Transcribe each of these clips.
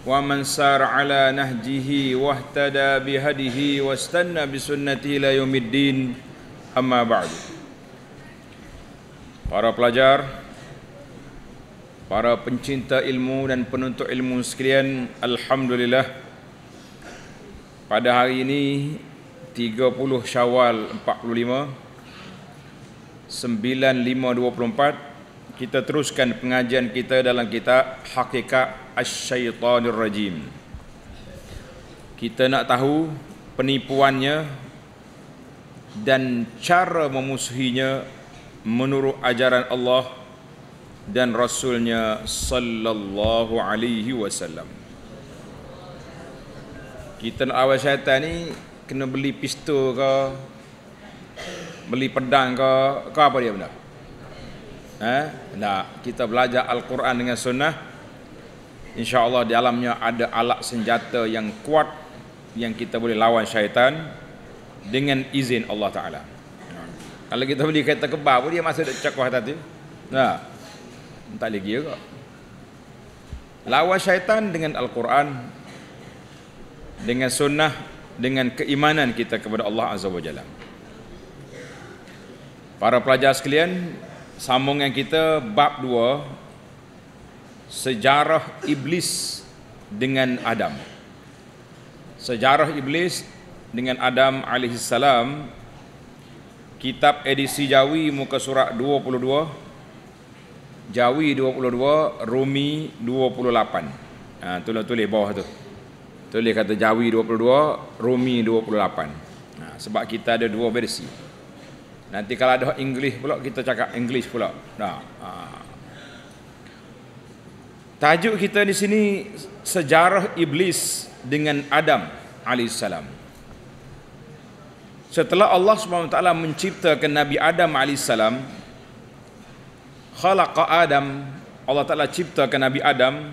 wa man sar ala nahjihi wa bihadihi bi bisunnati la yaumiddin amma ba'du para pelajar para pencinta ilmu dan penuntut ilmu sekalian alhamdulillah pada hari ini 30 Syawal 45 9524 kita teruskan pengajian kita dalam kitab hakikat asyaitanir rajim kita nak tahu penipuannya dan cara memusuhinya menurut ajaran Allah dan rasulnya sallallahu alaihi wasallam kita nak awal syaitan ni kena beli pistol ke beli pedang ke ke apa dia benda Eh, nah, kita belajar Al-Quran dengan Sunnah InsyaAllah di dalamnya ada alat senjata yang kuat yang kita boleh lawan syaitan dengan izin Allah Ta'ala. Kalau kita beli kereta kebal pun dia masuk dekat cakwa hati. Nah, tak boleh gila kok. Lawan syaitan dengan Al-Quran, dengan sunnah, dengan keimanan kita kepada Allah Azza wa Jalla. Para pelajar sekalian, sambungan kita bab 2 sejarah iblis dengan Adam. Sejarah iblis dengan Adam alaihi salam kitab edisi Jawi muka surat 22 Jawi 22 Rumi 28. Ha tulis-tulis bawah tu. Tulis kata Jawi 22 Rumi 28. Ha sebab kita ada dua versi. Nanti kalau ada English pula kita cakap English pula. Dah. Ha. Tajuk kita di sini sejarah iblis dengan Adam alaihissalam. Setelah Allah SWT menciptakan Nabi Adam Alaihissalam, Khalaqa Adam Allah Taala ciptakan Nabi Adam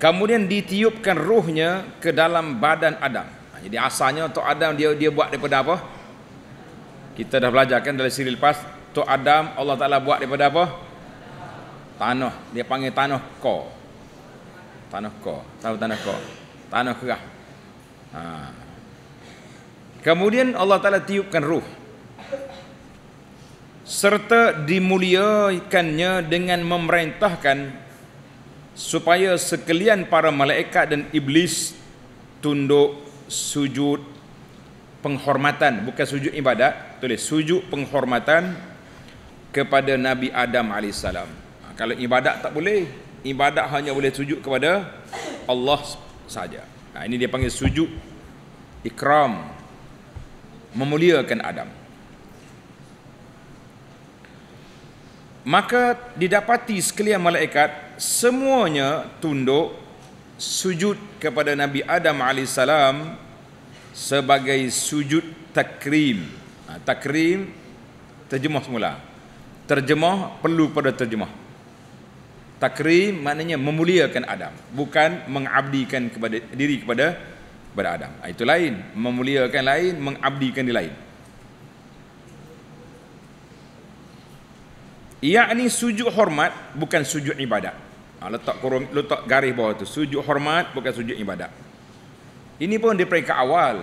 Kemudian ditiupkan ruhnya ke dalam badan Adam ha, Jadi asalnya Tok Adam dia dia buat daripada apa? Kita dah belajar kan dari siri lepas Tok Adam Allah Taala buat daripada apa? tanah dia panggil tanah ko tanah ko tahu tanah ko tanah kerah ha. kemudian Allah Ta'ala tiupkan ruh serta dimuliakannya dengan memerintahkan supaya sekalian para malaikat dan iblis tunduk sujud penghormatan bukan sujud ibadat tulis sujud penghormatan kepada Nabi Adam alaihissalam kalau ibadat tak boleh ibadat hanya boleh sujud kepada Allah saja ha, ini dia panggil sujud ikram memuliakan Adam maka didapati sekalian malaikat semuanya tunduk sujud kepada Nabi Adam AS sebagai sujud takrim ha, takrim terjemah semula terjemah perlu pada terjemah takrim maknanya memuliakan Adam bukan mengabdikan kepada diri kepada kepada Adam ah, itu lain memuliakan lain mengabdikan di lain Ia yakni sujud hormat bukan sujud ibadat ha, letak kurung letak garis bawah tu sujud hormat bukan sujud ibadat ini pun di peringkat awal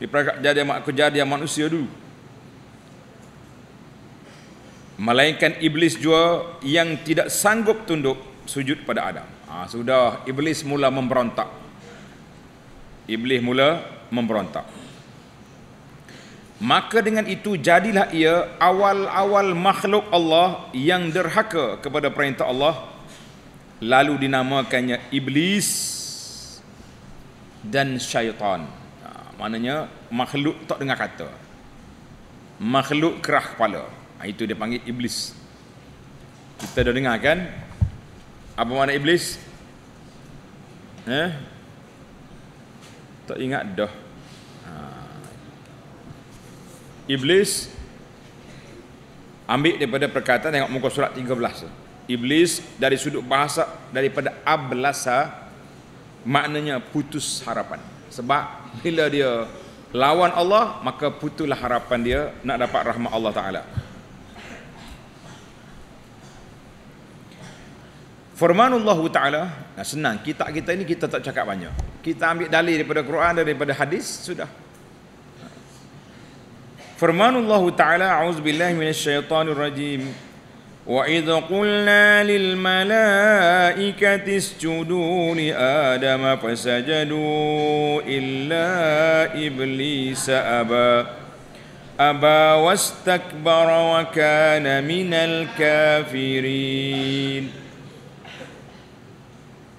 di peringkat jadi aku jadi manusia dulu Malaikat iblis jua yang tidak sanggup tunduk sujud pada Adam. Ha, sudah iblis mula memberontak. Iblis mula memberontak. Maka dengan itu jadilah ia awal-awal makhluk Allah yang derhaka kepada perintah Allah lalu dinamakannya iblis dan syaitan. Ha, maknanya makhluk tak dengar kata. Makhluk kerah kepala. Ah, itu dia panggil iblis. Kita dah dengar kan? Apa makna iblis? Eh? Tak ingat dah. Ah. Iblis ambil daripada perkataan tengok muka surat 13. Iblis dari sudut bahasa daripada ablasa maknanya putus harapan. Sebab bila dia lawan Allah maka putulah harapan dia nak dapat rahmat Allah Taala. Allah Taala, nah senang kita kita ini kita tak cakap banyak. Kita ambil dalil daripada Quran daripada hadis sudah. Allah Taala, "A'udzu billahi minasyaitonir rajim." وإذ قلنا للملائكة اسجدوا لآدم فسجدوا إلا إبليس أبى أبى واستكبر وكان من الكافرين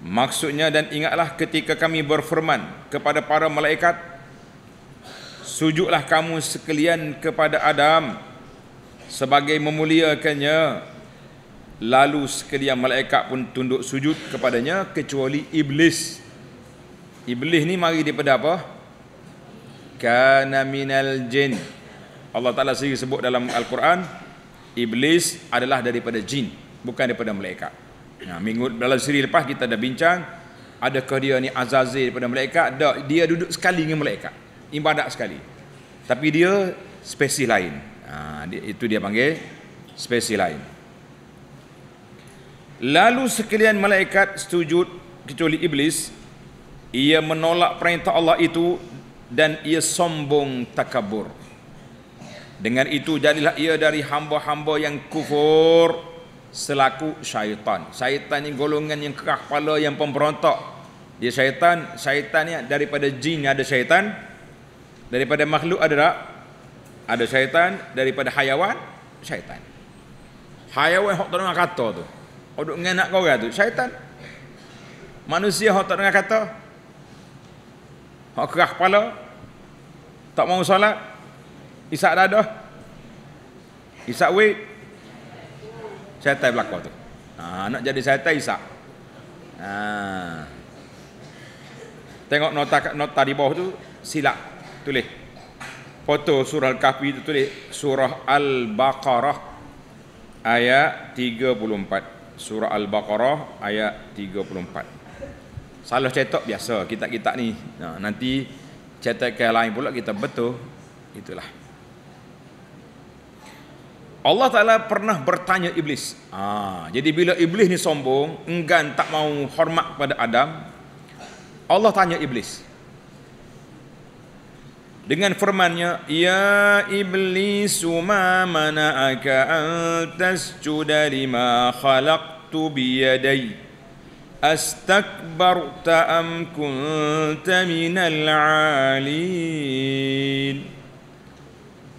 Maksudnya dan ingatlah ketika kami berfirman kepada para malaikat Sujudlah kamu sekalian kepada Adam Sebagai memuliakannya Lalu sekalian malaikat pun tunduk sujud kepadanya Kecuali Iblis Iblis ni mari daripada apa? Kana minal jin Allah Ta'ala sendiri sebut dalam Al-Quran Iblis adalah daripada jin Bukan daripada malaikat Ya, minggu dalam siri lepas kita dah bincang ada dia ni azazi daripada mereka Tak, dia duduk sekali dengan malaikat. Ibadat sekali. Tapi dia spesies lain. Ha, itu dia panggil spesies lain. Lalu sekalian malaikat setuju kecuali iblis ia menolak perintah Allah itu dan ia sombong takabur. Dengan itu jadilah ia dari hamba-hamba yang kufur selaku syaitan. Syaitan ini golongan yang kerah kepala yang pemberontak. Dia syaitan, syaitan ni daripada jin ada syaitan. Daripada makhluk ada tak? Ada syaitan, daripada hayawan syaitan. Hayawan hok tengah kata tu. Odok ngenak kau tu, syaitan. Manusia hok tengah kata. Hok kerah kepala. Tak mau solat. Isak dadah. Isak wei syaitan belakang tu ha, nak jadi syaitan isap ha. tengok nota nota di bawah tu silap tulis foto surah al-kahfi tu tulis surah al-baqarah ayat 34 surah al-baqarah ayat 34 salah cetak biasa kita-kita ni ha, nanti cetak ke lain pula kita betul itulah Allah Ta'ala pernah bertanya Iblis. Ha, jadi bila Iblis ni sombong, enggan tak mau hormat kepada Adam, Allah tanya Iblis. Dengan firmannya, Ya Iblis, ma mana'aka an tasjuda lima khalaqtu biyadai. Astakbarta am kunta minal alin.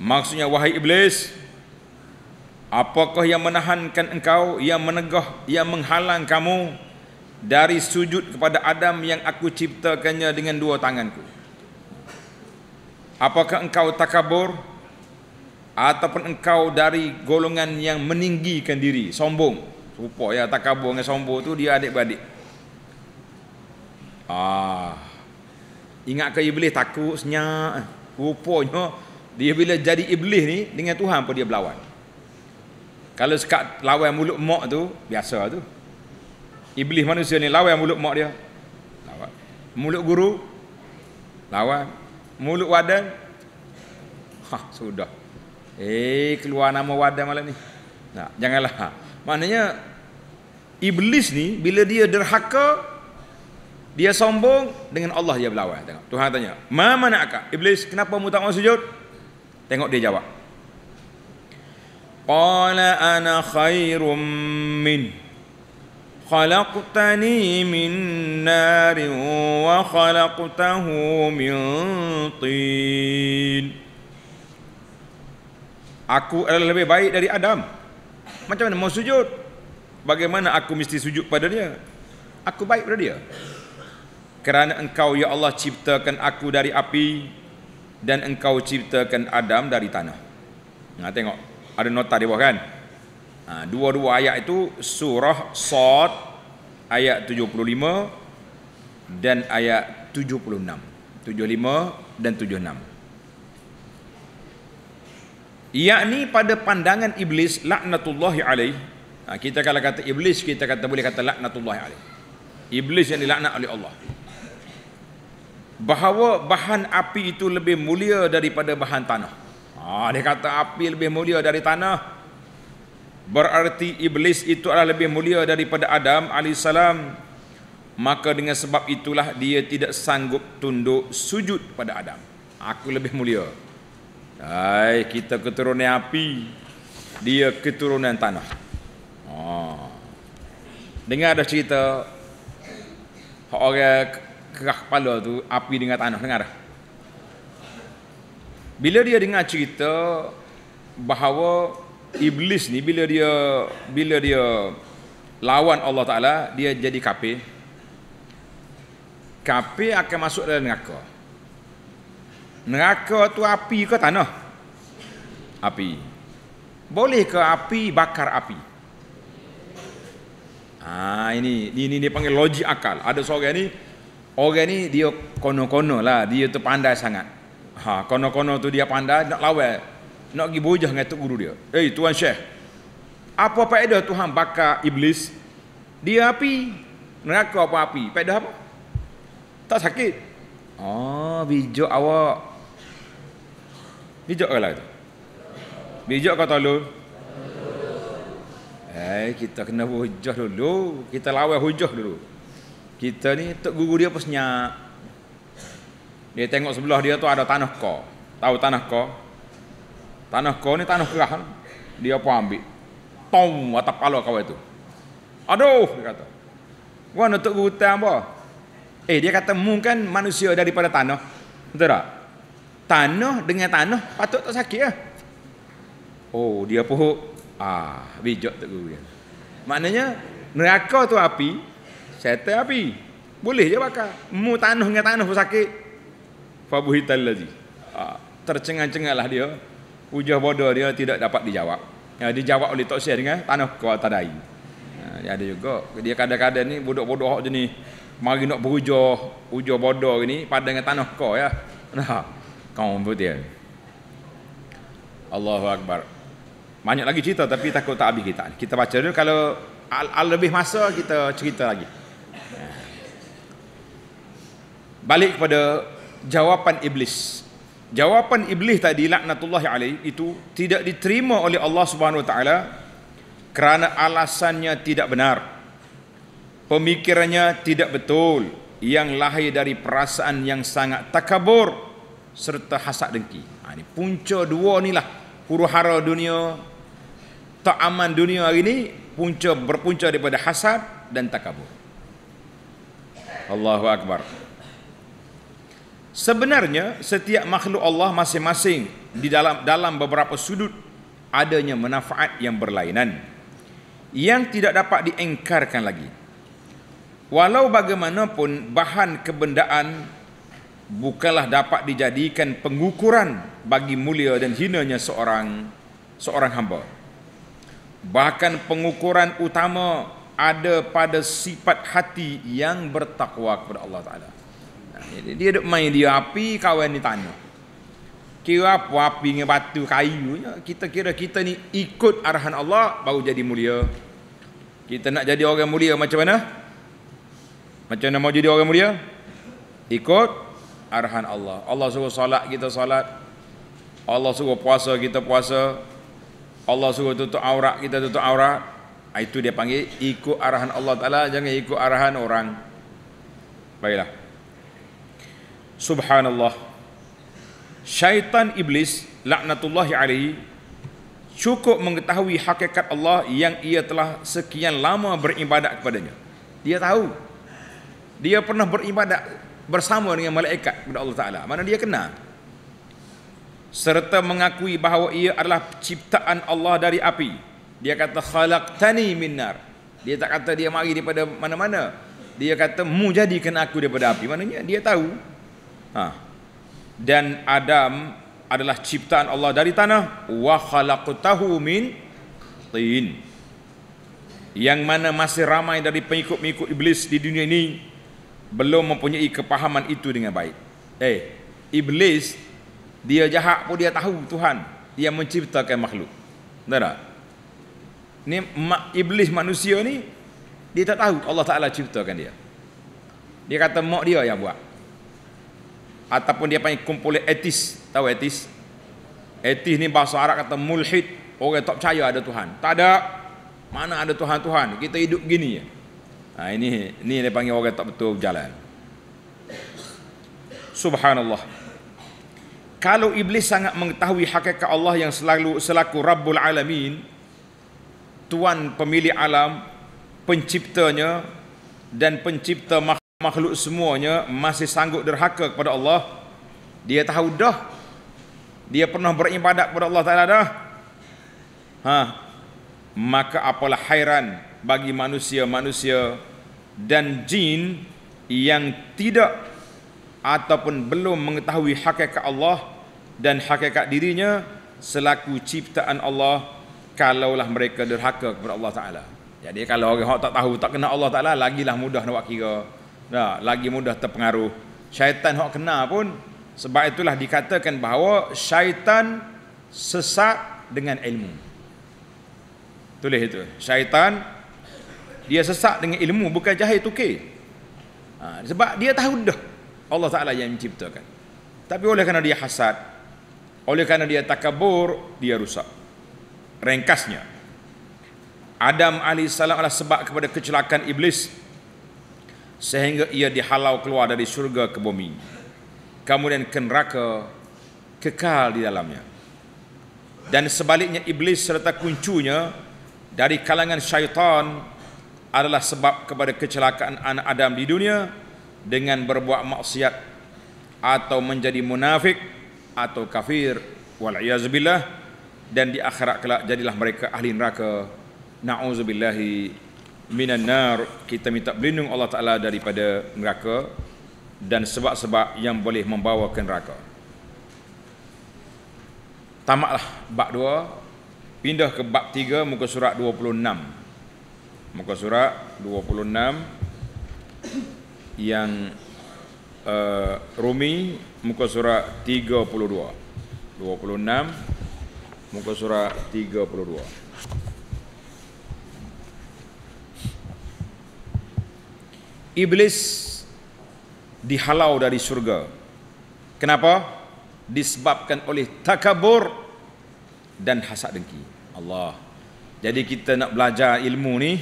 Maksudnya, wahai Iblis, Apakah yang menahankan engkau, yang menegah, yang menghalang kamu dari sujud kepada Adam yang aku ciptakannya dengan dua tanganku? Apakah engkau takabur ataupun engkau dari golongan yang meninggikan diri, sombong? Rupa ya takabur dengan sombong tu dia adik-beradik. Ah. Ingat ke iblis takut senyap. Rupanya dia bila jadi iblis ni dengan Tuhan pun dia berlawan. Kalau sekat lawan mulut mak tu biasa tu. Iblis manusia ni lawan mulut mak dia. Lawan. Mulut guru lawan mulut wadah. Ha sudah. Eh keluar nama wadah malam ni. Nah, janganlah. Ha. Maknanya iblis ni bila dia derhaka dia sombong dengan Allah dia berlawan. Tengok. Tuhan tanya, "Ma mana'aka?" Iblis, "Kenapa mu tak mau sujud?" Tengok dia jawab. قال أنا خير من خلقتني من نار وخلقته من طين Aku adalah lebih baik dari Adam Macam mana mau sujud Bagaimana aku mesti sujud pada dia Aku baik pada dia Kerana engkau ya Allah ciptakan aku dari api Dan engkau ciptakan Adam dari tanah Nah tengok ada nota di bawah kan ha, dua-dua ayat itu surah Sod ayat 75 dan ayat 76 75 dan 76 yakni pada pandangan iblis laknatullahi alaih ha, kita kalau kata iblis kita kata boleh kata laknatullahi alaih iblis yang dilaknat oleh Allah bahawa bahan api itu lebih mulia daripada bahan tanah Ha, dia kata api lebih mulia dari tanah. Berarti iblis itu adalah lebih mulia daripada Adam AS. Maka dengan sebab itulah dia tidak sanggup tunduk sujud pada Adam. Aku lebih mulia. Hai, kita keturunan api. Dia keturunan tanah. Ha. Dengar ada cerita. Orang kerah kepala tu api dengan tanah. Dengar dah. Bila dia dengar cerita bahawa iblis ni bila dia bila dia lawan Allah Taala dia jadi kafir. Kafir akan masuk dalam neraka. Neraka tu api ke tanah? Api. Boleh ke api bakar api? Ah ini ini dia panggil logik akal. Ada seorang ni orang ni dia kono-kono lah dia tu pandai sangat ha kono-kono tu dia pandai nak lawan nak pergi bujah dengan tok guru dia eh hey, tuan syekh apa faedah tuhan bakar iblis dia api neraka apa api faedah apa tak sakit oh bijak awak bijak kalau tu bijak kau tahu Eh, kita kena hujah dulu. Kita lawan hujah dulu. Kita ni tok guru dia pun senyap. Dia tengok sebelah dia tu ada tanah ko. Tahu tanah ko? Tanah ko ni tanah kerah. Kan? Dia pun ambil. Tom atas kepala kau itu. Aduh, dia kata. Wah, nak tukar hutang apa? Eh, dia kata, mungkin manusia daripada tanah. Betul tak? Tanah dengan tanah, patut tak sakit ya? Oh, dia pun. Ah, bijak tak dia. Maknanya, neraka tu api, setan api. Boleh je bakal. Mu tanah dengan tanah pun sakit fabuhital lazi ha, tercengang-cenganglah dia ujah bodoh dia tidak dapat dijawab ya, dia oleh tok syekh eh? dengan tanah ke tadai ya, ada juga dia kadang-kadang ni bodoh-bodoh hok jenis mari nak berujah ujah bodoh ni pada dengan tanah ko ya nah kau dia Allahu akbar banyak lagi cerita tapi takut tak habis kita kita baca dulu kalau al, al lebih masa kita cerita lagi ha. balik kepada jawapan iblis. Jawapan iblis tadi laknatullah alaih itu tidak diterima oleh Allah Subhanahu wa taala kerana alasannya tidak benar. Pemikirannya tidak betul yang lahir dari perasaan yang sangat takabur serta hasad dengki. Ha, ini punca dua ni lah huru-hara dunia tak aman dunia hari ini punca berpunca daripada hasad dan takabur. Allahu akbar. Sebenarnya setiap makhluk Allah masing-masing di dalam dalam beberapa sudut adanya manfaat yang berlainan yang tidak dapat diengkarkan lagi. Walau bagaimanapun bahan kebendaan bukalah dapat dijadikan pengukuran bagi mulia dan hinanya seorang seorang hamba. Bahkan pengukuran utama ada pada sifat hati yang bertakwa kepada Allah Taala. Jadi dia duk main dia api kawan ni tanah. Kira apa api dengan batu kayu ya. Kita kira kita ni ikut arahan Allah baru jadi mulia. Kita nak jadi orang mulia macam mana? Macam mana mau jadi orang mulia? Ikut arahan Allah. Allah suruh solat kita solat. Allah suruh puasa kita puasa. Allah suruh tutup aurat kita tutup aurat. Ah, itu dia panggil ikut arahan Allah Taala jangan ikut arahan orang. Baiklah. Subhanallah Syaitan Iblis Laknatullahi alaihi Cukup mengetahui hakikat Allah Yang ia telah sekian lama beribadat kepadanya Dia tahu Dia pernah beribadat bersama dengan malaikat kepada Allah Ta'ala Mana dia kenal Serta mengakui bahawa ia adalah ciptaan Allah dari api Dia kata khalaqtani minnar Dia tak kata dia mari daripada mana-mana dia kata mu jadikan aku daripada api. Maknanya dia tahu Ha. Dan Adam adalah ciptaan Allah dari tanah wa khalaqtahu min tin. Yang mana masih ramai dari pengikut-pengikut iblis di dunia ini belum mempunyai kepahaman itu dengan baik. Eh, iblis dia jahat pun dia tahu Tuhan yang menciptakan makhluk. Tahu tak? Ni iblis manusia ni dia tak tahu Allah Taala ciptakan dia. Dia kata mak dia yang buat ataupun dia panggil kumpulan etis tahu etis etis ni bahasa Arab kata mulhid orang tak percaya ada Tuhan tak ada mana ada Tuhan-Tuhan kita hidup gini je ha, ini ni dia panggil orang tak betul berjalan subhanallah kalau iblis sangat mengetahui hakikat Allah yang selalu selaku Rabbul Alamin Tuan pemilik alam penciptanya dan pencipta makhluk makhluk semuanya masih sanggup derhaka kepada Allah dia tahu dah dia pernah beribadat kepada Allah Taala dah ha maka apalah hairan bagi manusia-manusia dan jin yang tidak ataupun belum mengetahui hakikat Allah dan hakikat dirinya selaku ciptaan Allah kalaulah mereka derhaka kepada Allah Taala jadi kalau orang tak tahu tak kenal Allah Taala lagilah mudah nak buat kira Nah, lagi mudah terpengaruh. Syaitan hok kena pun sebab itulah dikatakan bahawa syaitan sesat dengan ilmu. Tulis itu. Syaitan dia sesat dengan ilmu bukan jahil tukir. Ha, sebab dia tahu dah Allah Taala yang menciptakan. Tapi oleh kerana dia hasad, oleh kerana dia takabur, dia rusak. Ringkasnya Adam alaihissalam adalah sebab kepada kecelakaan iblis sehingga ia dihalau keluar dari syurga ke bumi kemudian ke neraka kekal di dalamnya dan sebaliknya iblis serta kuncunya dari kalangan syaitan adalah sebab kepada kecelakaan anak Adam di dunia dengan berbuat maksiat atau menjadi munafik atau kafir wal'iyazubillah dan di akhirat kelak jadilah mereka ahli neraka na'udzubillahi minan nar kita minta berlindung Allah Taala daripada neraka dan sebab-sebab yang boleh membawa ke neraka. Tamatlah bab 2, pindah ke bab 3 muka surat 26. Muka surat 26 yang uh, Rumi muka surat 32. 26 muka surat 32. iblis dihalau dari syurga. Kenapa? Disebabkan oleh takabur dan hasad dengki. Allah. Jadi kita nak belajar ilmu ni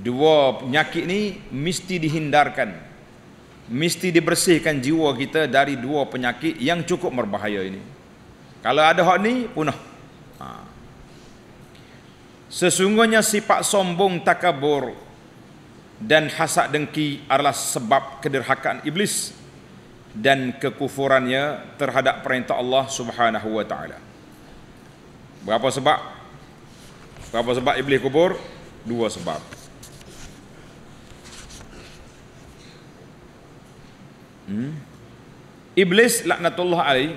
dua penyakit ni mesti dihindarkan. Mesti dibersihkan jiwa kita dari dua penyakit yang cukup berbahaya ini. Kalau ada hak ni punah. Ha. Sesungguhnya sifat sombong takabur dan hasad dengki adalah sebab kederhakaan iblis dan kekufurannya terhadap perintah Allah Subhanahu wa taala. Berapa sebab? Berapa sebab iblis kubur? Dua sebab. Hmm? Iblis laknatullah alaih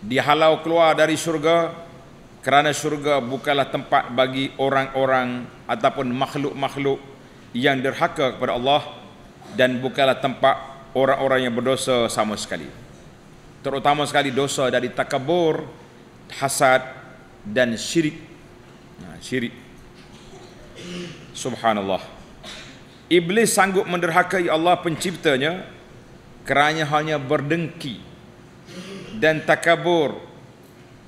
dihalau keluar dari syurga kerana syurga bukanlah tempat bagi orang-orang ataupun makhluk-makhluk yang derhaka kepada Allah dan bukanlah tempat orang-orang yang berdosa sama sekali. Terutama sekali dosa dari takabur, hasad dan syirik. Nah, ha, syirik. Subhanallah. Iblis sanggup menderhakai ya Allah penciptanya kerana hanya berdengki dan takabur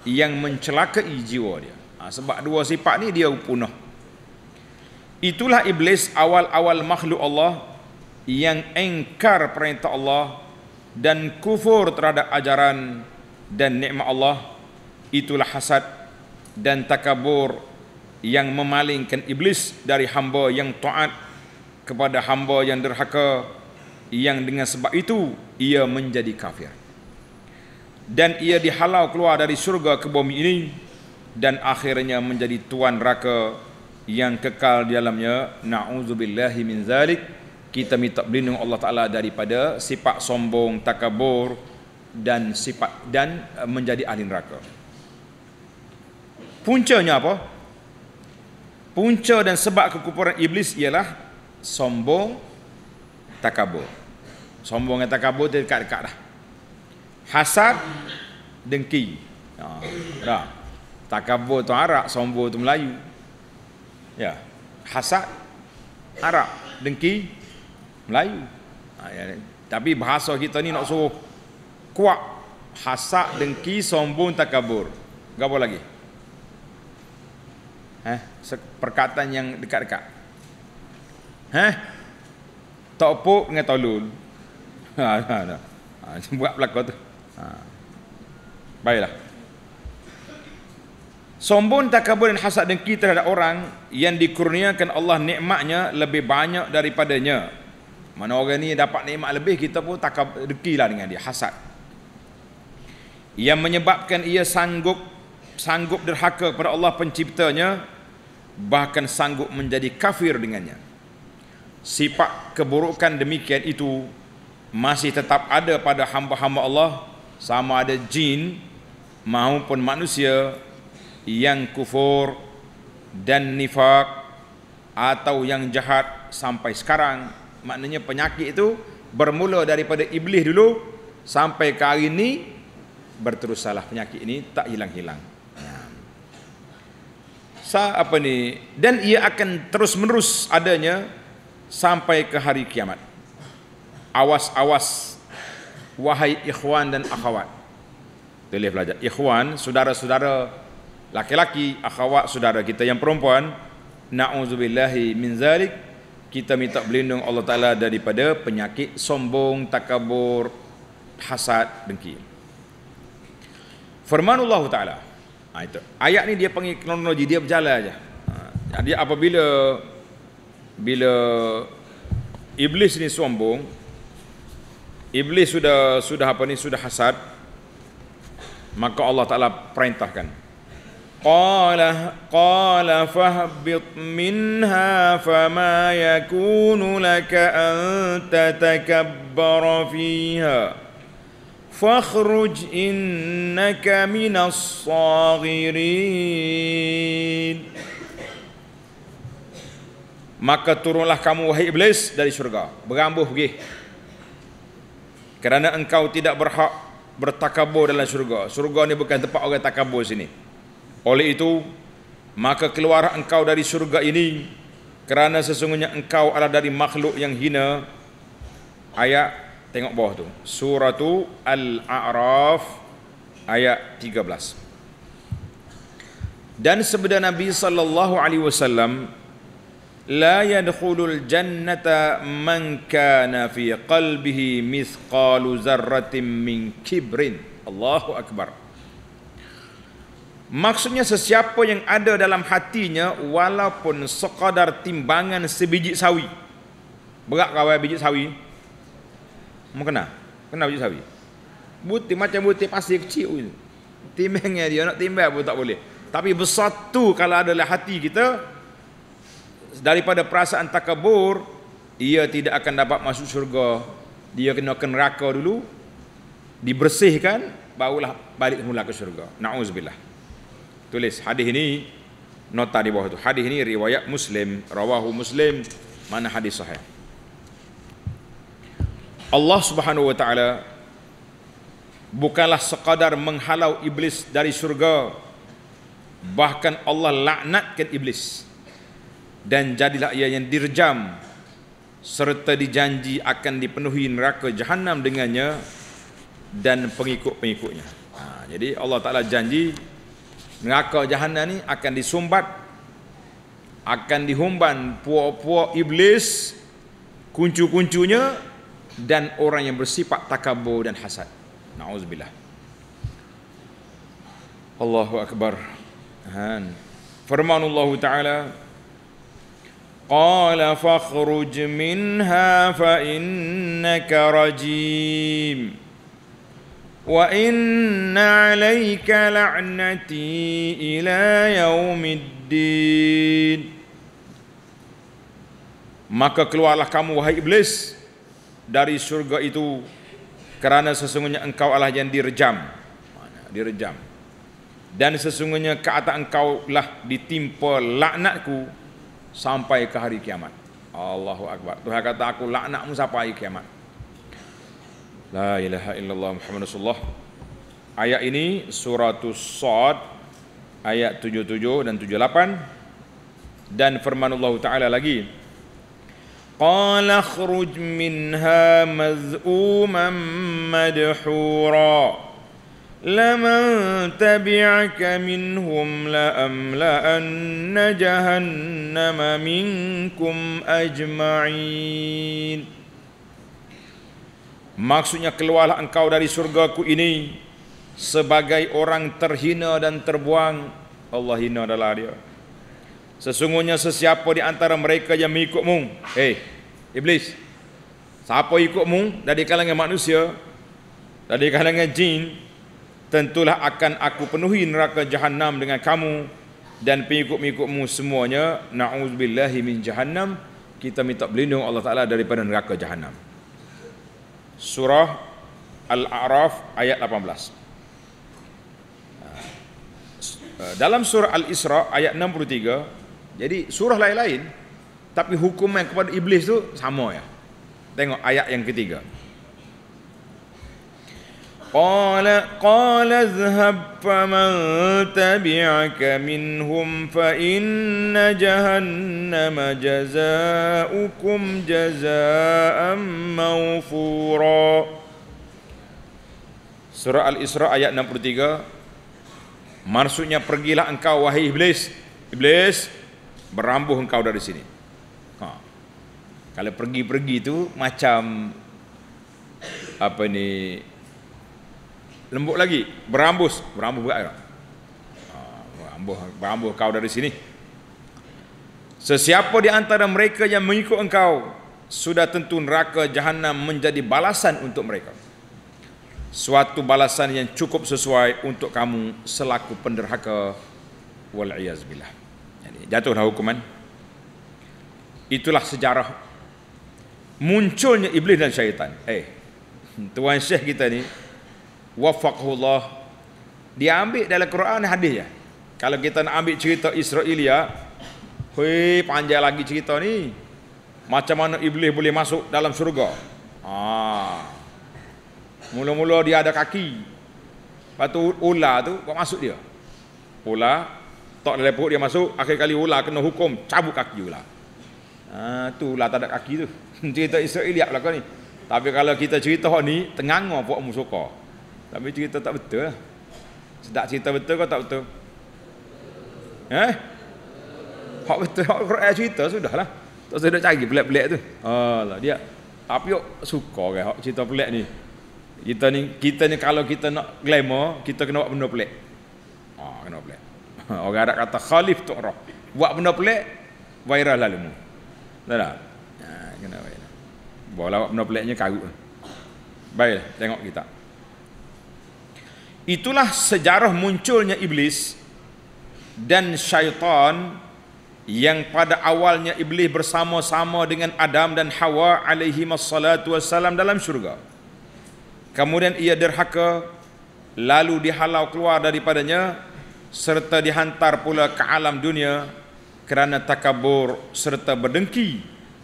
yang mencelakai jiwa dia. Ha, sebab dua sifat ni dia punah. Itulah iblis awal-awal makhluk Allah yang engkar perintah Allah dan kufur terhadap ajaran dan nikmat Allah. Itulah hasad dan takabur yang memalingkan iblis dari hamba yang taat kepada hamba yang derhaka yang dengan sebab itu ia menjadi kafir dan ia dihalau keluar dari surga ke bumi ini dan akhirnya menjadi tuan raka yang kekal di dalamnya na'udzubillahi min zalik kita minta berlindung Allah Ta'ala daripada sifat sombong, takabur dan sifat dan eh, menjadi ahli neraka puncanya apa? punca dan sebab kekupuran iblis ialah sombong takabur sombong dan takabur dia dekat-dekat dah hasad dengki ha, dah. takabur tu Arab, sombong tu Melayu ya hasad Arab dengki Melayu ha, ya, ya, tapi bahasa kita ni nak suruh kuat hasad dengki sombong takabur gapo lagi eh perkataan yang dekat-dekat eh ha? topuk dengan tolul ha, ha ha ha buat pelakon tu ha baiklah Sombong takabur dan hasad dengki terhadap orang yang dikurniakan Allah nikmatnya lebih banyak daripadanya. Mana orang ni dapat nikmat lebih kita pun takab dekilah dengan dia hasad. Yang menyebabkan ia sanggup sanggup derhaka kepada Allah penciptanya bahkan sanggup menjadi kafir dengannya. Sifat keburukan demikian itu masih tetap ada pada hamba-hamba Allah sama ada jin maupun manusia yang kufur dan nifak atau yang jahat sampai sekarang maknanya penyakit itu bermula daripada iblis dulu sampai ke hari ini berterusalah penyakit ini tak hilang-hilang ya. sa apa ni dan ia akan terus menerus adanya sampai ke hari kiamat awas-awas wahai ikhwan dan akhwat Telah belajar ikhwan saudara-saudara laki-laki akhwat, saudara kita yang perempuan na'udzubillahi min zalik kita minta berlindung Allah Ta'ala daripada penyakit sombong, takabur, hasad, dengki. Firman Allah Ta'ala. Ha, itu. Ayat ni dia panggil kronologi, dia berjalan aja. Ha, jadi apabila bila iblis ni sombong, iblis sudah sudah apa ni sudah hasad, maka Allah Ta'ala perintahkan. قال قال فاهبط minha, فما يكون لك أن تتكبر فيها فاخرج إنك من الصاغرين Maka turunlah kamu wahai iblis dari syurga Berambuh pergi Kerana engkau tidak berhak bertakabur dalam syurga Syurga ni bukan tempat orang takabur sini oleh itu, maka keluar engkau dari surga ini kerana sesungguhnya engkau adalah dari makhluk yang hina. Ayat tengok bawah tu. Suratu Al-A'raf ayat 13. Dan sebenda Nabi sallallahu alaihi wasallam لا يدخل الجنة من كان في قلبه mithqalu zarratin min kibrin. Allahu akbar. akbar. Maksudnya sesiapa yang ada dalam hatinya walaupun sekadar timbangan sebiji sawi. Berat kawai eh, biji sawi. Mau kena? Kena biji sawi. Butir macam butir pasir kecil. Timbangnya dia nak timbang pun tak boleh. Tapi bersatu kalau ada dalam hati kita daripada perasaan takabur ia tidak akan dapat masuk syurga. Dia kena ke neraka dulu. Dibersihkan barulah balik mula ke syurga. Nauzubillah tulis hadis ini nota di bawah itu hadis ini riwayat muslim rawahu muslim mana hadis sahih Allah Subhanahu wa taala bukanlah sekadar menghalau iblis dari syurga bahkan Allah laknatkan iblis dan jadilah ia yang dirjam serta dijanji akan dipenuhi neraka jahanam dengannya dan pengikut-pengikutnya. Ha, jadi Allah Taala janji neraka jahannam ni akan disumbat akan dihumban puak-puak iblis kuncu-kuncunya dan orang yang bersifat takabur dan hasad naudzubillah Allahu akbar han firman Allah taala qala fakhruj minha fa innaka rajim وإن عليك لعنتي إلى يوم الدين Maka keluarlah kamu wahai iblis dari surga itu kerana sesungguhnya engkau adalah yang direjam. Direjam. Dan sesungguhnya ke atas engkau lah ditimpa laknatku sampai ke hari kiamat. Allahu Akbar. Tuhan kata aku laknatmu sampai hari kiamat. La ilaha illallah Muhammad Rasulullah Ayat ini surah Tussad Ayat 77 dan 78 Dan firman Allah Ta'ala lagi Qala khruj minha maz'uman madhura Laman tabi'aka minhum la'amla'anna jahannama minkum ajma'in Maksudnya keluarlah engkau dari surgaku ini sebagai orang terhina dan terbuang. Allah hina adalah dia. Sesungguhnya sesiapa di antara mereka yang mengikutmu, hey eh, iblis, siapa ikutmu dari kalangan manusia, dari kalangan jin, tentulah akan aku penuhi neraka jahanam dengan kamu dan pengikut-pengikutmu semuanya. Nauzubillahi min jahanam. Kita minta berlindung Allah Taala daripada neraka jahanam surah Al-A'raf ayat 18. Ah. Ah, dalam surah Al-Isra ayat 63 Jadi surah lain-lain Tapi hukuman kepada iblis tu sama ya Tengok ayat yang ketiga قال قال اذهب فمن تبعك منهم فإن جهنم جزاؤكم جزاء موفورا Surah Al-Isra ayat 63 Maksudnya pergilah engkau wahai iblis Iblis Berambuh engkau dari sini ha. Kalau pergi-pergi itu macam Apa ni lembut lagi berambus berambus berat tak ah, berambus berambus kau dari sini sesiapa di antara mereka yang mengikut engkau sudah tentu neraka jahanam menjadi balasan untuk mereka suatu balasan yang cukup sesuai untuk kamu selaku penderhaka wal iyaz billah jatuhlah hukuman itulah sejarah munculnya iblis dan syaitan eh tuan syekh kita ni wafaqullah dia ambil dalam Quran hadis ya kalau kita nak ambil cerita Israelia hei panjang lagi cerita ni macam mana iblis boleh masuk dalam surga ah ha. mula-mula dia ada kaki lepas tu ular tu buat masuk dia ular tak dalam perut dia masuk akhir kali ular kena hukum cabut kaki ular ah tu ular tak ada kaki tu cerita Israelia lah ni tapi kalau kita cerita ni tengang apa musuh kau tapi cerita tak betul lah. Sedap cerita betul kau tak betul? Eh? Hak betul, hak Quran cerita lah. Tak usah nak cari pelik-pelik tu. Alah dia. Tapi yuk suka kan hak cerita pelik ni. Kita ni kita ni kalau kita nak glamour, kita kena buat benda pelik. Ah, kena pelik. Orang ada kata khalif tu'rah. Buat benda pelik, viral lalu mu. Tak tak? Ha, kena viral. Bola lah buat benda peliknya karut. Baiklah, tengok kita. Itulah sejarah munculnya iblis dan syaitan yang pada awalnya iblis bersama-sama dengan Adam dan Hawa alaihi wassalatu wassalam dalam syurga. Kemudian ia derhaka lalu dihalau keluar daripadanya serta dihantar pula ke alam dunia kerana takabur serta berdengki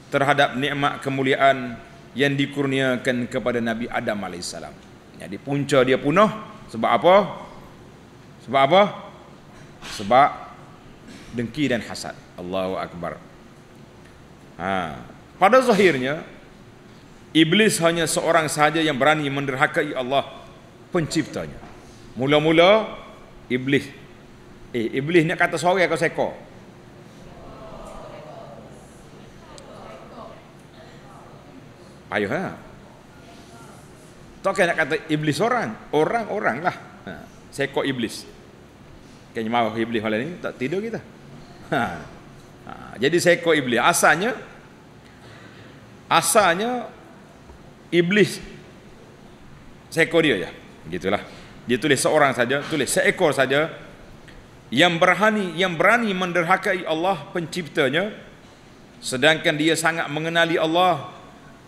terhadap nikmat kemuliaan yang dikurniakan kepada Nabi Adam alaihi salam. Jadi punca dia punah sebab apa? Sebab apa? Sebab dengki dan hasad. Allahu Akbar. Ha. Pada zahirnya, Iblis hanya seorang sahaja yang berani menderhakai Allah penciptanya. Mula-mula, Iblis. Eh, Iblis ni kata sore kau seko? Ayuh, ha? Tak kan kena kata iblis orang, orang-orang lah. Ha, seekor iblis. Kena mau iblis hal ini tak tidur kita. Ha. ha jadi seekor iblis asalnya asalnya iblis seekor dia ya. Gitulah. Dia tulis seorang saja, tulis seekor saja yang berani yang berani menderhakai Allah penciptanya sedangkan dia sangat mengenali Allah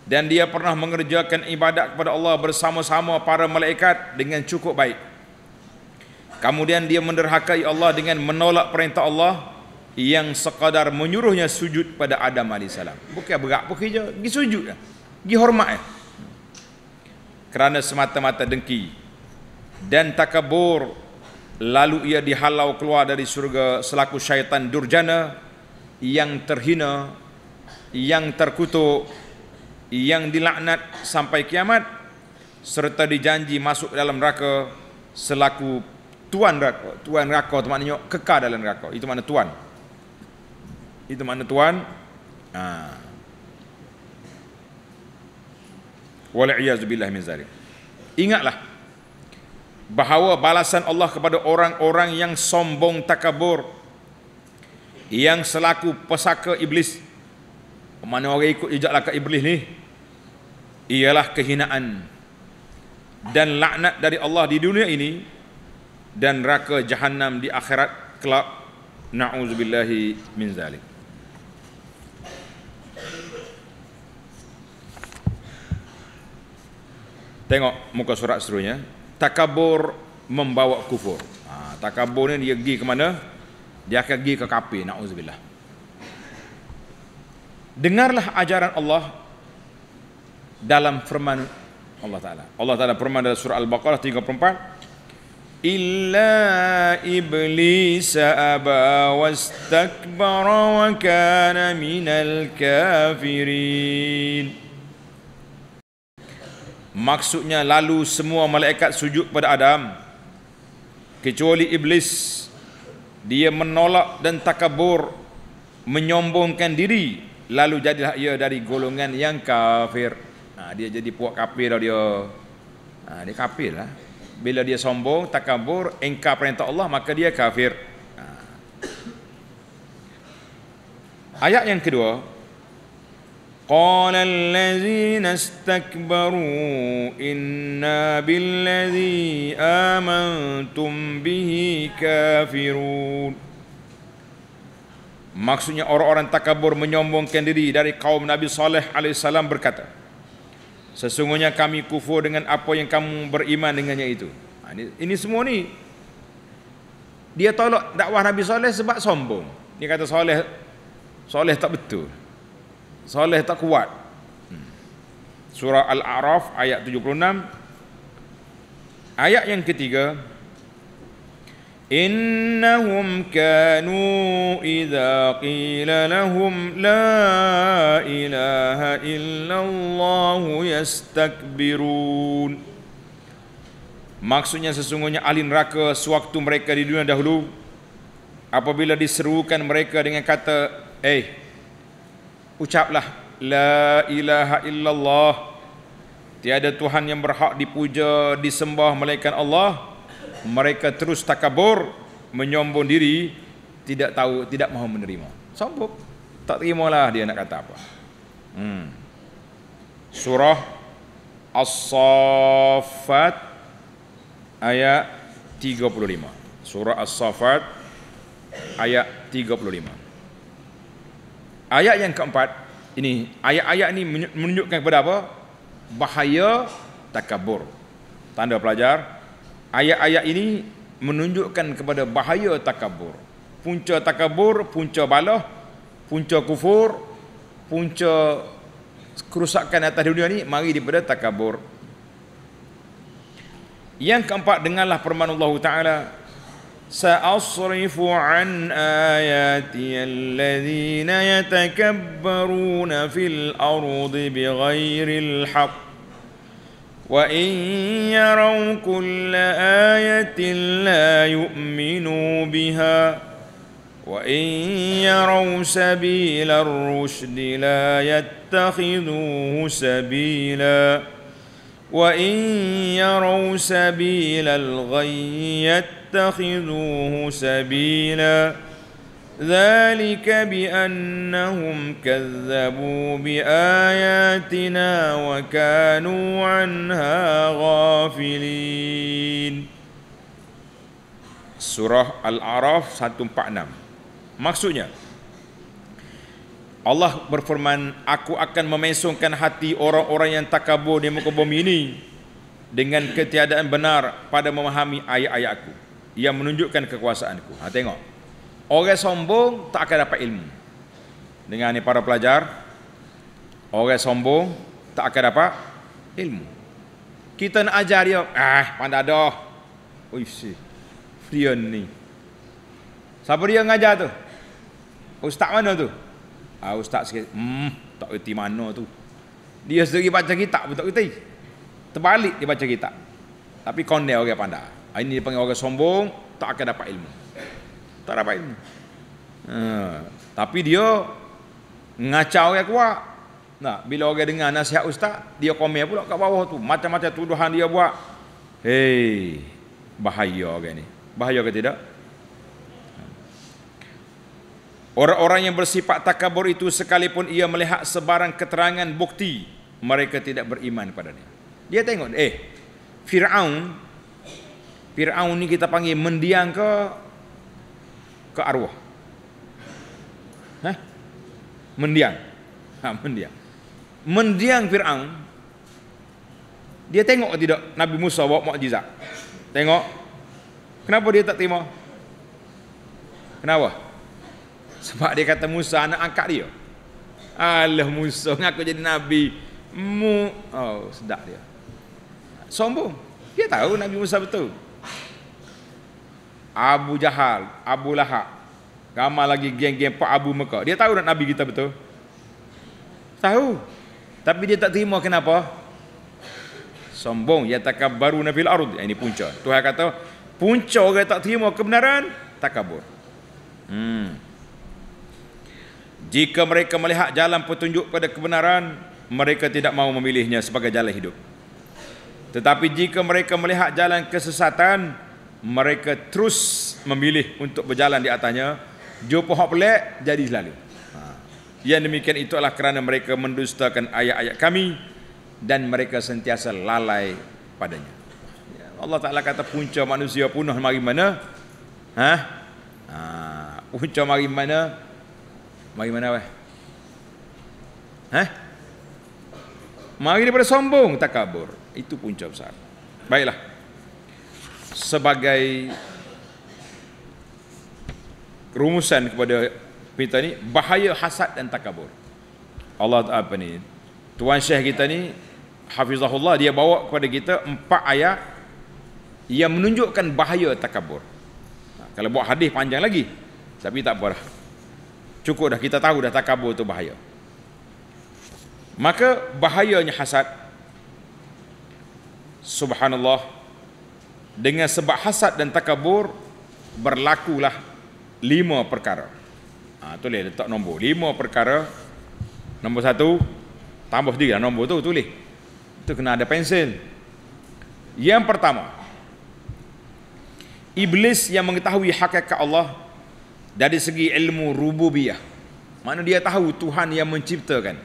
dan dia pernah mengerjakan ibadat kepada Allah bersama-sama para malaikat dengan cukup baik. Kemudian dia menderhakai Allah dengan menolak perintah Allah yang sekadar menyuruhnya sujud pada Adam AS. Bukan berat pun kerja, pergi sujud. Lah. Pergi hormat. Lah. Kerana semata-mata dengki dan takabur lalu ia dihalau keluar dari surga selaku syaitan durjana yang terhina yang terkutuk yang dilaknat sampai kiamat serta dijanji masuk dalam neraka selaku tuan neraka tuan neraka itu maknanya kekal dalam neraka itu makna tuan itu makna tuan ha. wala'iyazubillah min zalim ingatlah bahawa balasan Allah kepada orang-orang yang sombong takabur yang selaku pesaka iblis mana orang ikut jejak lakat iblis ni? Ialah kehinaan dan laknat dari Allah di dunia ini dan raka jahanam di akhirat kelak. Nauzubillahi min zalik. Tengok muka surat serunya. Takabur membawa kufur. Ha, takabur ni dia pergi ke mana? Dia akan pergi ke kapi. Nauzubillah dengarlah ajaran Allah dalam firman Allah Ta'ala Allah Ta'ala firman dalam surah Al-Baqarah 34 Illa iblis aba wastakbara wa kana al kafirin Maksudnya lalu semua malaikat sujud pada Adam Kecuali iblis Dia menolak dan takabur Menyombongkan diri lalu jadilah ia dari golongan yang kafir ha, dia jadi puak kafir dah dia ha, dia kafir lah bila dia sombong takabur engkar perintah Allah maka dia kafir ha. ayat yang kedua قال الذين استكبروا إنا بالذي آمنتم به كافرون Maksudnya orang-orang takabur menyombongkan diri dari kaum Nabi Saleh alaihissalam berkata, sesungguhnya kami kufur dengan apa yang kamu beriman dengannya itu. Ha, ini, ini semua ni dia tolak dakwah Nabi Saleh sebab sombong. Dia kata Saleh Saleh tak betul. Saleh tak kuat. Hmm. Surah Al-A'raf ayat 76 ayat yang ketiga إنهم كانوا إذا قيل لهم لا إله إلا الله يستكبرون Maksudnya sesungguhnya ahli neraka sewaktu mereka di dunia dahulu Apabila diserukan mereka dengan kata Eh Ucaplah La ilaha illallah Tiada Tuhan yang berhak dipuja, disembah melainkan Allah mereka terus takabur menyombong diri tidak tahu tidak mahu menerima sombong tak terimalah dia nak kata apa hmm. surah as-saffat ayat 35 surah as-saffat ayat 35 ayat yang keempat ini ayat-ayat ini menunjukkan kepada apa bahaya takabur tanda pelajar Ayat-ayat ini menunjukkan kepada bahaya takabur. Punca takabur, punca balah, punca kufur, punca kerusakan atas dunia ini mari daripada takabur. Yang keempat dengarlah firman Allah Taala Sa'asrifu an ayati alladhina yatakabbaruna fil ardi bighairil haqq وان يروا كل ايه لا يؤمنوا بها وان يروا سبيل الرشد لا يتخذوه سبيلا وان يروا سبيل الغي يتخذوه سبيلا ذلك بأنهم كذبوا بآياتنا وكانوا عنها غافلين Surah Al-A'raf 146 Maksudnya Allah berfirman Aku akan memesongkan hati orang-orang yang takabur di muka bumi ini Dengan ketiadaan benar pada memahami ayat-ayat aku Yang menunjukkan kekuasaanku ha, Tengok Orang sombong tak akan dapat ilmu. Dengan ni para pelajar, orang sombong tak akan dapat ilmu. Kita nak ajar dia, ah, pandai dah. Oi, si. Dia ni. Siapa dia ngajar tu? Ustaz mana tu? Ah, ustaz sikit. Hmm, tak reti mana tu. Dia sendiri baca kitab pun tak reti. Terbalik dia baca kitab. Tapi kondel orang pandai. Ah, ini dia panggil orang sombong, tak akan dapat ilmu tak dapat ilmu. Ha, tapi dia ngacau yang kuat. Nah, bila orang dengar nasihat ustaz, dia komen pula kat bawah tu. Macam-macam tuduhan dia buat. Hei, bahaya orang ni. Bahaya ke tidak? Orang-orang yang bersifat takabur itu sekalipun ia melihat sebarang keterangan bukti, mereka tidak beriman padanya. Dia tengok, eh, Fir'aun, Fir'aun ni kita panggil mendiang ke ke arwah. Ha? Mendiang. Ha, mendiang. Mendiang Fir'aun. Dia tengok tidak Nabi Musa bawa mukjizat. Tengok. Kenapa dia tak terima? Kenapa? Sebab dia kata Musa anak angkat dia. Allah Musa ngaku jadi Nabi. Mu oh sedap dia. Sombong. Dia tahu Nabi Musa betul. Abu Jahal, Abu Lahab. Ramai lagi geng-geng Pak Abu Mekah. Dia tahu nak Nabi kita betul? Tahu. Tapi dia tak terima kenapa? Sombong. Ya takabaru nafil ard. Ini punca. Tuhan kata, punca orang tak terima kebenaran, takabur. Hmm. Jika mereka melihat jalan petunjuk pada kebenaran, mereka tidak mau memilihnya sebagai jalan hidup. Tetapi jika mereka melihat jalan kesesatan, mereka terus memilih untuk berjalan di atasnya jumpa hak pelik jadi selalu ha. yang demikian itu adalah kerana mereka mendustakan ayat-ayat kami dan mereka sentiasa lalai padanya ya, Allah Ta'ala kata punca manusia punah mari mana ha? ha. punca mari mana mari mana weh ha? mari daripada sombong takabur itu punca besar baiklah sebagai rumusan kepada kita ni bahaya hasad dan takabur. Allah Taala apa ni? Tuan Syekh kita ni Hafizahullah dia bawa kepada kita empat ayat yang menunjukkan bahaya takabur. Ha, kalau buat hadis panjang lagi. Tapi tak apalah. Cukup dah kita tahu dah takabur tu bahaya. Maka bahayanya hasad. Subhanallah dengan sebab hasad dan takabur berlakulah lima perkara. Ha, tulis letak nombor. Lima perkara. Nombor satu, tambah sendiri lah nombor tu tulis. Tu kena ada pensel. Yang pertama, Iblis yang mengetahui hakikat Allah dari segi ilmu rububiyah. Mana dia tahu Tuhan yang menciptakan.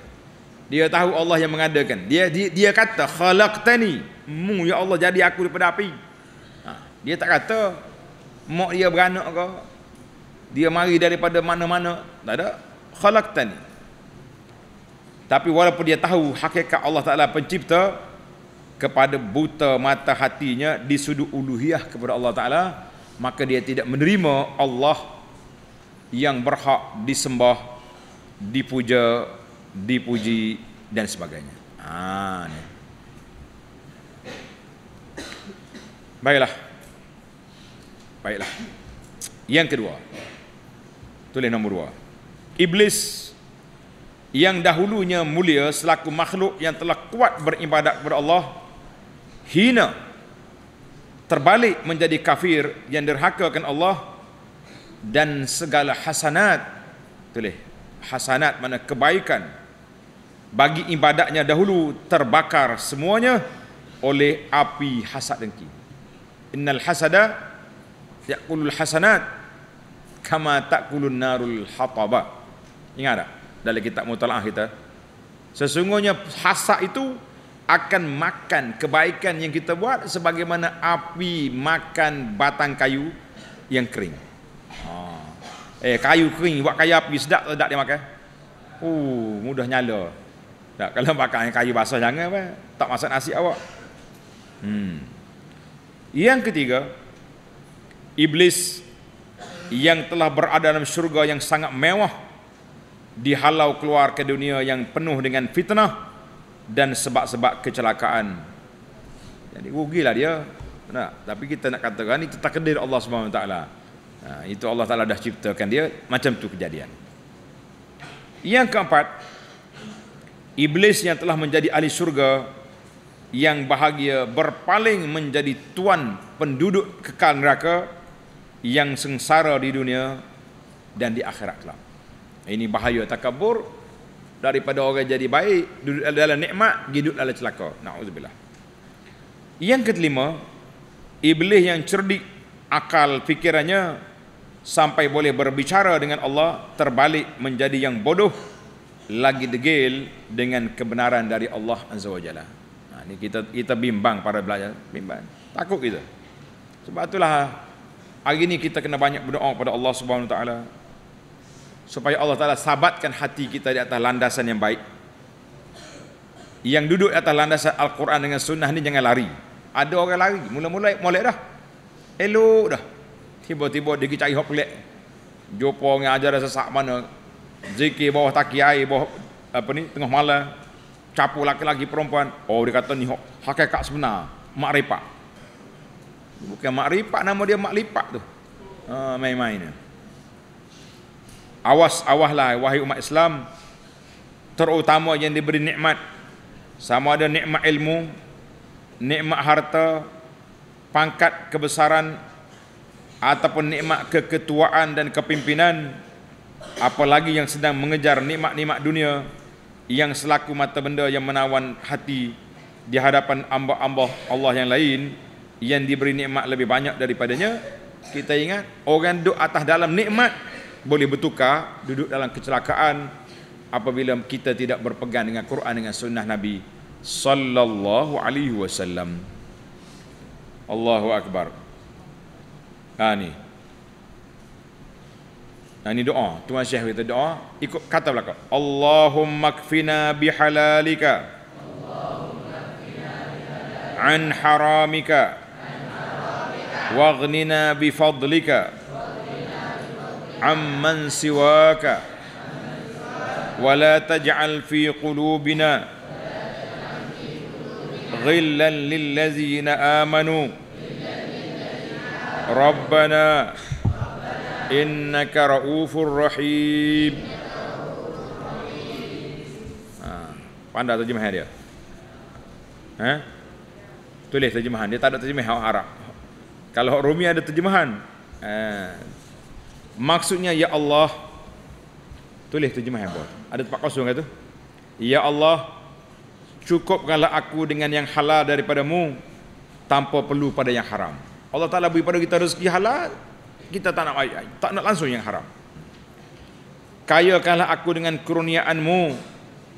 Dia tahu Allah yang mengadakan. Dia dia, dia kata khalaqtani mu ya Allah jadi aku daripada api. Dia tak kata mak dia beranak ke? Dia mari daripada mana-mana? Tak ada. Khalaqtani. Tapi walaupun dia tahu hakikat Allah Taala pencipta kepada buta mata hatinya di sudut uluhiyah kepada Allah Taala, maka dia tidak menerima Allah yang berhak disembah, dipuja, dipuji dan sebagainya. Ah, ni. Baiklah. Baiklah. Yang kedua. Tulis nombor dua. Iblis yang dahulunya mulia selaku makhluk yang telah kuat beribadat kepada Allah hina terbalik menjadi kafir yang derhakakan Allah dan segala hasanat tulis hasanat mana kebaikan bagi ibadatnya dahulu terbakar semuanya oleh api hasad dengki innal hasada yakulul hasanat kama takulun narul hataba ingat tak dalam kitab mutalaah kita sesungguhnya hasad itu akan makan kebaikan yang kita buat sebagaimana api makan batang kayu yang kering ha. eh kayu kering buat kayu api sedap tak sedap dia makan uh mudah nyala tak kalau makan kayu basah jangan apa tak masak nasi awak hmm yang ketiga iblis yang telah berada dalam syurga yang sangat mewah dihalau keluar ke dunia yang penuh dengan fitnah dan sebab-sebab kecelakaan. Jadi rugilah dia. Nah, tapi kita nak katakan ini takdir Allah Subhanahu taala. Ha, itu Allah Taala dah ciptakan dia macam tu kejadian. Yang keempat, iblis yang telah menjadi ahli syurga yang bahagia berpaling menjadi tuan penduduk kekal neraka yang sengsara di dunia dan di akhirat kelak. Ini bahaya takabur daripada orang jadi baik duduk dalam nikmat hidup dalam celaka. Nauzubillah. Yang kelima, iblis yang cerdik akal fikirannya sampai boleh berbicara dengan Allah terbalik menjadi yang bodoh lagi degil dengan kebenaran dari Allah Azza wa Jalla. Nah, ha, ini kita kita bimbang para belajar, bimbang. Takut kita. Sebab itulah Hari ini kita kena banyak berdoa kepada Allah Subhanahu taala supaya Allah taala sabatkan hati kita di atas landasan yang baik. Yang duduk di atas landasan Al-Quran dengan sunnah ni jangan lari. Ada orang lari, mula-mula mulai dah. elu dah. Tiba-tiba dia pergi hop hok pelik. Jumpa orang ajar rasa sak mana. Zikir bawah taki air bawah apa ni tengah malam. Capu laki-laki perempuan. Oh dia kata ni hok hakikat sebenar. Makrifat. Bukan mak makrifat nama dia mak maklipat tu. Ha main-main ni. Awas awahlah wahai umat Islam terutama yang diberi nikmat sama ada nikmat ilmu, nikmat harta, pangkat kebesaran ataupun nikmat keketuaan dan kepimpinan apalagi yang sedang mengejar nikmat-nikmat dunia yang selaku mata benda yang menawan hati di hadapan amba-amba Allah yang lain yang diberi nikmat lebih banyak daripadanya kita ingat orang duduk atas dalam nikmat boleh bertukar duduk dalam kecelakaan apabila kita tidak berpegang dengan Quran dengan sunnah Nabi sallallahu alaihi wasallam Allahu akbar ha ni ha ni doa tuan syekh kita doa ikut kata belakang Allahumma kfina bihalalika Allahumma kfina bihalalika an haramika واغننا بفضلك عمن سواك ولا تجعل في قلوبنا غلا للذين آمنوا ربنا إنك رؤوف رحيم آه. Pandai terjemahan dia. Ha? Tulis terjemahan. Dia tak ada terjemahan Arab. Kalau Rumi ada terjemahan uh, Maksudnya Ya Allah Tulis terjemahan apa Ada tempat kosong kata Ya Allah Cukupkanlah aku dengan yang halal daripadamu Tanpa perlu pada yang haram Allah Ta'ala beri pada kita rezeki halal Kita tak nak, tak nak langsung yang haram Kayakanlah aku dengan kurniaanmu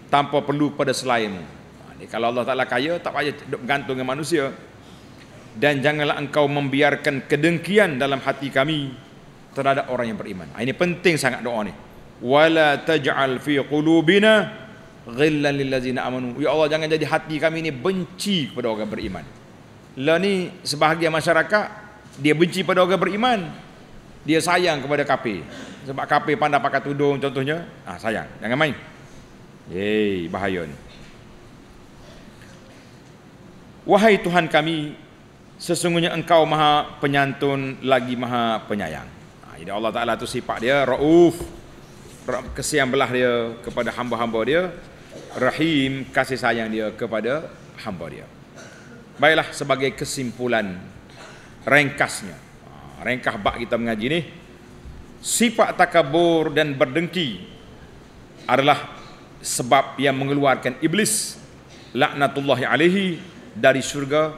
Tanpa perlu pada selain. Ha, kalau Allah Ta'ala kaya Tak payah gantung dengan manusia dan janganlah engkau membiarkan kedengkian dalam hati kami terhadap orang yang beriman. Ini penting sangat doa ni. Wala taj'al fi qulubina ghillan lil ladzina amanu. Ya Allah jangan jadi hati kami ini benci kepada orang beriman. Lah ni sebahagian masyarakat dia benci pada orang beriman. Dia sayang kepada kafir. Sebab kafir pandai pakai tudung contohnya, ah sayang. Jangan main. Hei, bahaya ni. Wahai Tuhan kami, sesungguhnya engkau maha penyantun lagi maha penyayang. Ha, jadi Allah Ta'ala tu sifat dia, ra'uf, kesian belah dia kepada hamba-hamba dia, rahim, kasih sayang dia kepada hamba dia. Baiklah, sebagai kesimpulan ringkasnya, ha, ringkas bak kita mengaji ni, sifat takabur dan berdengki adalah sebab yang mengeluarkan iblis laknatullahi alaihi dari syurga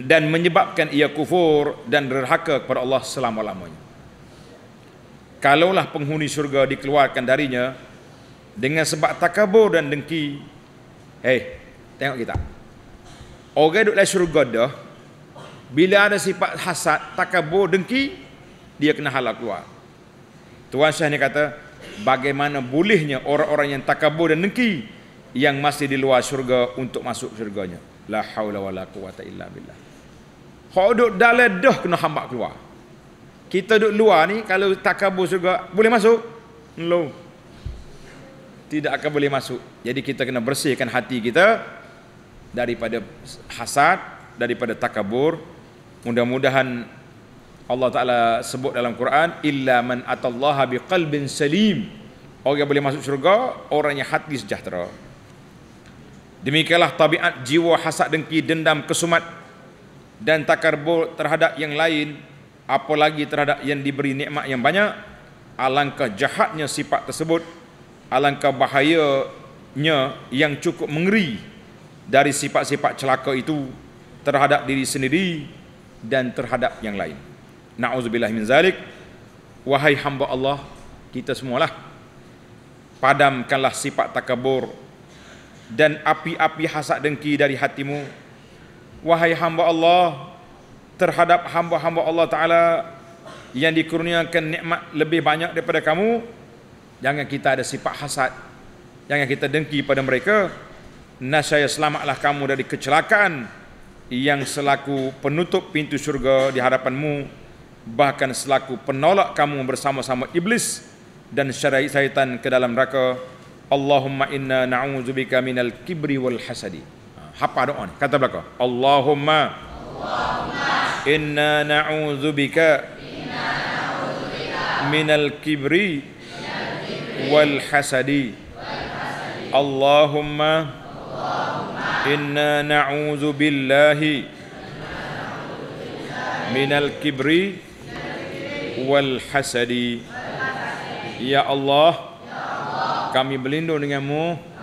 dan menyebabkan ia kufur dan derhaka kepada Allah selama-lamanya. Kalaulah penghuni syurga dikeluarkan darinya dengan sebab takabur dan dengki. Hei, tengok kita. Orang duduk dalam syurga dah, bila ada sifat hasad, takabur, dengki, dia kena halal keluar. Tuan Syah ni kata, bagaimana bolehnya orang-orang yang takabur dan dengki yang masih di luar syurga untuk masuk syurganya. La haula wala quwata illa billah. Kau duduk dalam dah kena hamba keluar. Kita duduk luar ni kalau takabur juga boleh masuk? Lo. Tidak akan boleh masuk. Jadi kita kena bersihkan hati kita daripada hasad, daripada takabur. Mudah-mudahan Allah Taala sebut dalam Quran illa man atallaha biqalbin salim. Orang yang boleh masuk syurga orang yang hati sejahtera. Demikianlah tabiat jiwa hasad dengki dendam kesumat dan takarbur terhadap yang lain apalagi terhadap yang diberi nikmat yang banyak alangkah jahatnya sifat tersebut alangkah bahayanya yang cukup mengeri dari sifat-sifat celaka itu terhadap diri sendiri dan terhadap yang lain na'udzubillah min zalik wahai hamba Allah kita semualah padamkanlah sifat takabur dan api-api hasad dengki dari hatimu wahai hamba Allah terhadap hamba-hamba Allah Taala yang dikurniakan nikmat lebih banyak daripada kamu jangan kita ada sifat hasad jangan kita dengki pada mereka Nasaya selamatlah kamu dari kecelakaan yang selaku penutup pintu syurga di hadapanmu bahkan selaku penolak kamu bersama-sama iblis dan syaitan ke dalam neraka Allahumma inna na'udzubika minal kibri wal hasadi Hapa doa ni. Kata belakang. Allahumma. Allahumma. Inna na'udzubika. Inna na'udzubika. Minal kibri. Minal Wal hasadi. Allahumma. Allahumma. Inna na'udzubillahi. al kibri. Wal hasadi. Ya Allah. Kami ya berlindung Kami berlindung denganmu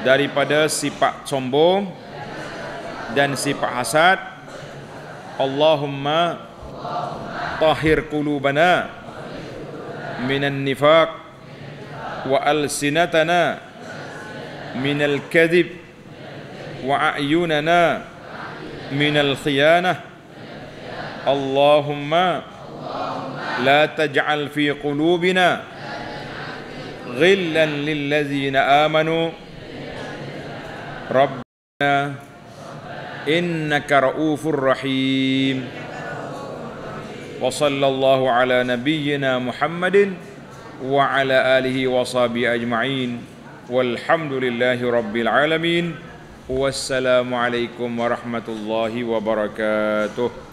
daripada sifat sombong dan sifat hasad Allahumma tahir qulubana minan nifaq wa alsinatana minal kadhib wa ayunana minal khiyanah Allahumma la taj'al fi qulubina ghillan lillazina amanu Rabbana innaka raufur rahim wa sallallahu ala nabiyyina muhammadin wa ala alihi wa sahbihi ajma'in walhamdulillahi rabbil alamin wassalamu alaikum warahmatullahi wabarakatuh